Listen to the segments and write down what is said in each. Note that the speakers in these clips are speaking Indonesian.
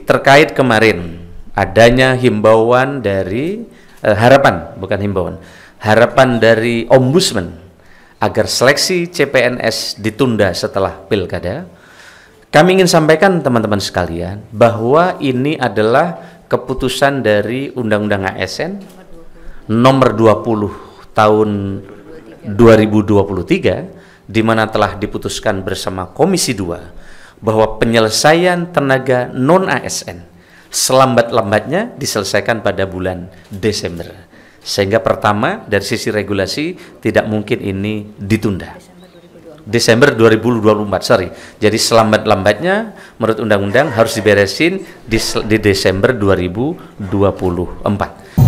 terkait kemarin adanya himbauan dari eh, harapan, bukan himbauan, harapan dari ombudsman agar seleksi CPNS ditunda setelah pilkada. Kami ingin sampaikan teman-teman sekalian bahwa ini adalah keputusan dari Undang-Undang ASN nomor 20 tahun 2023 di mana telah diputuskan bersama Komisi 2 bahwa penyelesaian tenaga non ASN selambat-lambatnya diselesaikan pada bulan Desember. Sehingga pertama dari sisi regulasi tidak mungkin ini ditunda. Desember 2024, sorry. Jadi selambat-lambatnya menurut undang-undang harus diberesin di, di Desember 2024.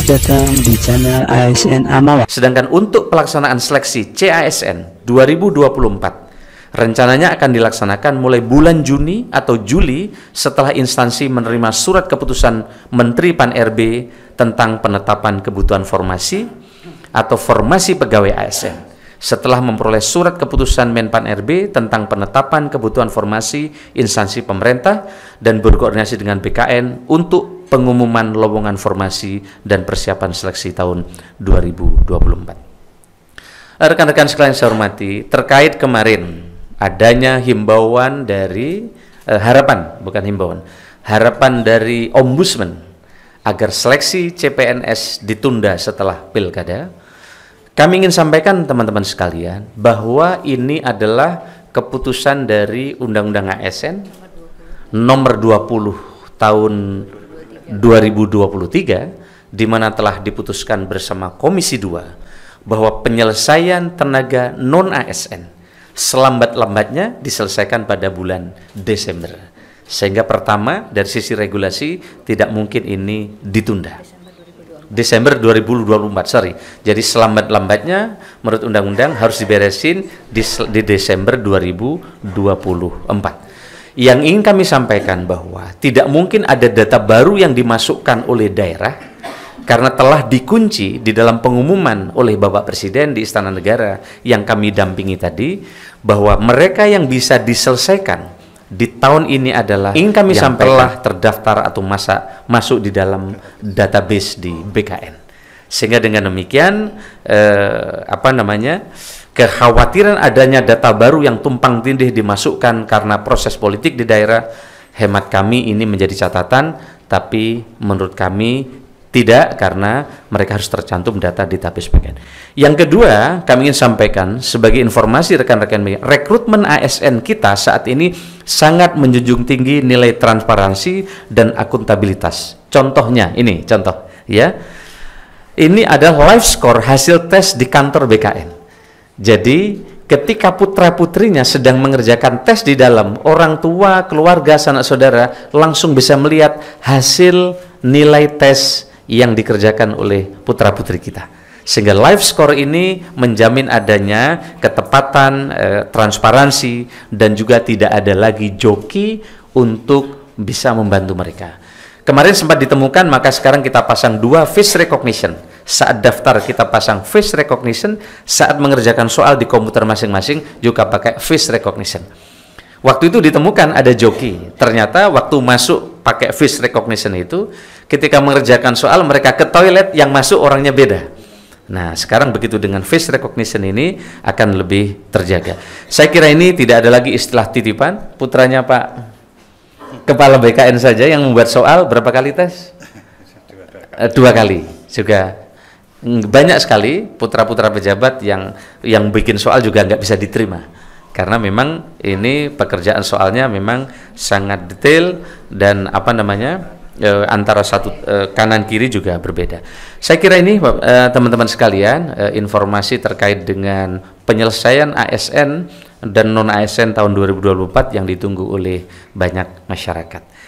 Selamat datang di channel ASN Amawa. Sedangkan untuk pelaksanaan seleksi CASN 2024 rencananya akan dilaksanakan mulai bulan Juni atau Juli setelah instansi menerima surat keputusan Menteri Pan-RB tentang penetapan kebutuhan formasi atau formasi pegawai ASN setelah memperoleh surat keputusan Menpan RB tentang penetapan kebutuhan formasi instansi pemerintah dan berkoordinasi dengan BKN untuk pengumuman lowongan formasi dan persiapan seleksi tahun 2024. Rekan-rekan sekalian saya hormati, terkait kemarin adanya himbauan dari eh, harapan, bukan himbauan, harapan dari ombudsman agar seleksi CPNS ditunda setelah pilkada. Kami ingin sampaikan teman-teman sekalian bahwa ini adalah keputusan dari Undang-Undang ASN nomor 20 tahun 2023 iya. di mana telah diputuskan bersama Komisi 2 bahwa penyelesaian tenaga non ASN selambat-lambatnya diselesaikan pada bulan Desember. Sehingga pertama dari sisi regulasi tidak mungkin ini ditunda. Desember 2024, sorry. Jadi selambat-lambatnya menurut undang-undang harus diberesin di, di Desember 2024 yang ingin kami sampaikan bahwa tidak mungkin ada data baru yang dimasukkan oleh daerah karena telah dikunci di dalam pengumuman oleh Bapak Presiden di Istana Negara yang kami dampingi tadi bahwa mereka yang bisa diselesaikan di tahun ini adalah ingin kami yang sampaikan telah terdaftar atau masa masuk di dalam database di BKN. Sehingga dengan demikian eh, apa namanya? kekhawatiran adanya data baru yang tumpang tindih dimasukkan karena proses politik di daerah hemat kami ini menjadi catatan tapi menurut kami tidak karena mereka harus tercantum data di tapis bagian. Yang kedua, kami ingin sampaikan sebagai informasi rekan-rekan media, rekrutmen ASN kita saat ini sangat menjunjung tinggi nilai transparansi dan akuntabilitas. Contohnya ini, contoh ya. Ini adalah live score hasil tes di kantor BKN. Jadi ketika putra putrinya sedang mengerjakan tes di dalam, orang tua, keluarga, sanak saudara langsung bisa melihat hasil nilai tes yang dikerjakan oleh putra putri kita. Sehingga live score ini menjamin adanya ketepatan, eh, transparansi, dan juga tidak ada lagi joki untuk bisa membantu mereka. Kemarin sempat ditemukan, maka sekarang kita pasang dua face recognition saat daftar kita pasang face recognition, saat mengerjakan soal di komputer masing-masing juga pakai face recognition. Waktu itu ditemukan ada joki. Ternyata waktu masuk pakai face recognition itu, ketika mengerjakan soal mereka ke toilet yang masuk orangnya beda. Nah, sekarang begitu dengan face recognition ini akan lebih terjaga. Saya kira ini tidak ada lagi istilah titipan. Putranya Pak Kepala BKN saja yang membuat soal berapa kali tes? Dua kali. Eh, juga Hmm, banyak sekali putra-putra pejabat yang yang bikin soal juga nggak bisa diterima karena memang ini pekerjaan soalnya memang sangat detail dan apa namanya e, antara satu e, kanan kiri juga berbeda. Saya kira ini eh, teman-teman sekalian e, informasi terkait dengan penyelesaian ASN dan non ASN tahun 2024 yang ditunggu oleh banyak masyarakat.